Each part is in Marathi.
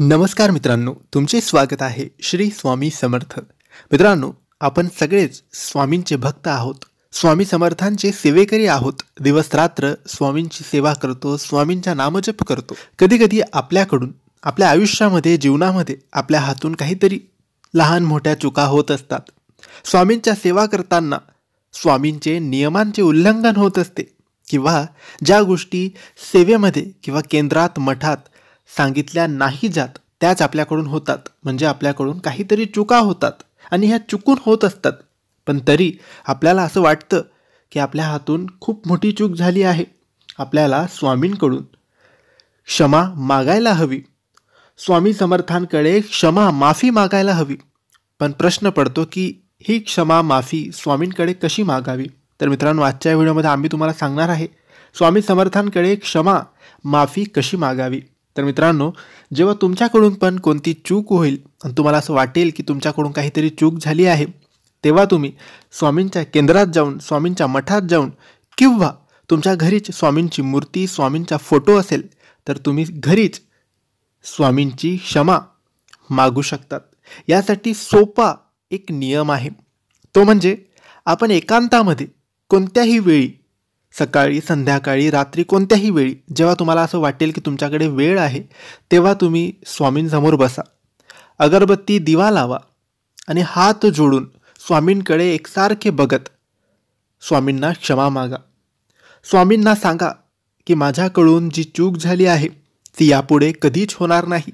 नमस्कार मित्रांनो तुमचे स्वागत आहे श्री स्वामी समर्थ मित्रांनो आपण सगळेच स्वामींचे भक्त आहोत स्वामी समर्थांचे सेवेकरी आहोत दिवस रात्र स्वामींची सेवा करतो स्वामींचा नामजप करतो कधी कधी आपल्याकडून आपल्या आयुष्यामध्ये जीवनामध्ये आपल्या हातून काहीतरी लहान मोठ्या चुका होत असतात स्वामींच्या सेवा करताना स्वामींचे नियमांचे उल्लंघन होत असते किंवा ज्या गोष्टी सेवेमध्ये किंवा केंद्रात मठात सांगितल्या नाही जात त्याच आपल्याकडून होतात म्हणजे आपल्याकडून काहीतरी चुका होतात आणि ह्या चुकून होत असतात पण तरी आपल्याला असं वाटतं की आपल्या हातून खूप मोठी चूक झाली आहे आपल्याला स्वामींकडून क्षमा मागायला हवी स्वामी समर्थांकडे क्षमा माफी मागायला हवी पण प्रश्न पडतो की ही क्षमा माफी स्वामींकडे कशी मागावी तर मित्रांनो आजच्या व्हिडिओमध्ये आम्ही तुम्हाला सांगणार आहे स्वामी समर्थांकडे क्षमा माफी कशी मागावी तर मित्रांनो जेव्हा तुमच्याकडून पण कोणती चूक होईल आणि तुम्हाला असं वाटेल की तुमच्याकडून काहीतरी चूक झाली आहे तेव्हा तुम्ही स्वामींच्या केंद्रात जाऊन स्वामींच्या मठात जाऊन किंवा तुमच्या घरीच स्वामींची मूर्ती स्वामींचा फोटो असेल तर तुम्ही घरीच स्वामींची क्षमा मागू शकतात यासाठी सोपा एक नियम आहे तो म्हणजे आपण एकांतामध्ये कोणत्याही वेळी सकाळी संध्याकाळी रात्री कोणत्याही वेळी जेव्हा तुम्हाला असं वाटेल की तुमच्याकडे वेळ आहे तेव्हा तुम्ही स्वामींसमोर बसा अगरबत्ती दिवा लावा आणि हात जोडून स्वामींकडे एकसारखे बघत स्वामींना क्षमा मागा स्वामींना सांगा की माझ्याकडून जी चूक झाली आहे ती यापुढे कधीच होणार नाही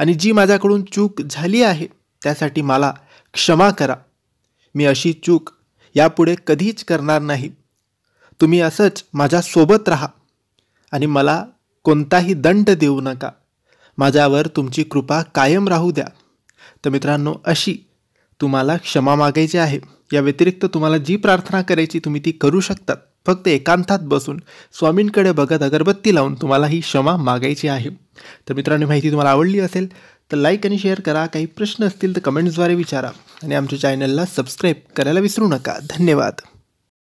आणि जी माझ्याकडून चूक झाली आहे त्यासाठी मला क्षमा करा मी अशी चूक यापुढे कधीच करणार नाही तुम्ही असंच माझ्यासोबत राहा आणि मला कोणताही दंड देऊ नका माझ्यावर तुमची कृपा कायम राहू द्या तर मित्रांनो अशी तुम्हाला क्षमा मागायची आहे या व्यतिरिक्त तुम्हाला जी प्रार्थना करायची तुम्ही ती करू शकतात फक्त एकांतात बसून स्वामींकडे बघत अगरबत्ती लावून तुम्हाला ही क्षमा मागायची आहे तर मित्रांनो माहिती तुम्हाला आवडली असेल तर लाईक आणि शेअर करा काही प्रश्न असतील तर कमेंट्सद्वारे विचारा आणि आमच्या चॅनलला सबस्क्राईब करायला विसरू नका धन्यवाद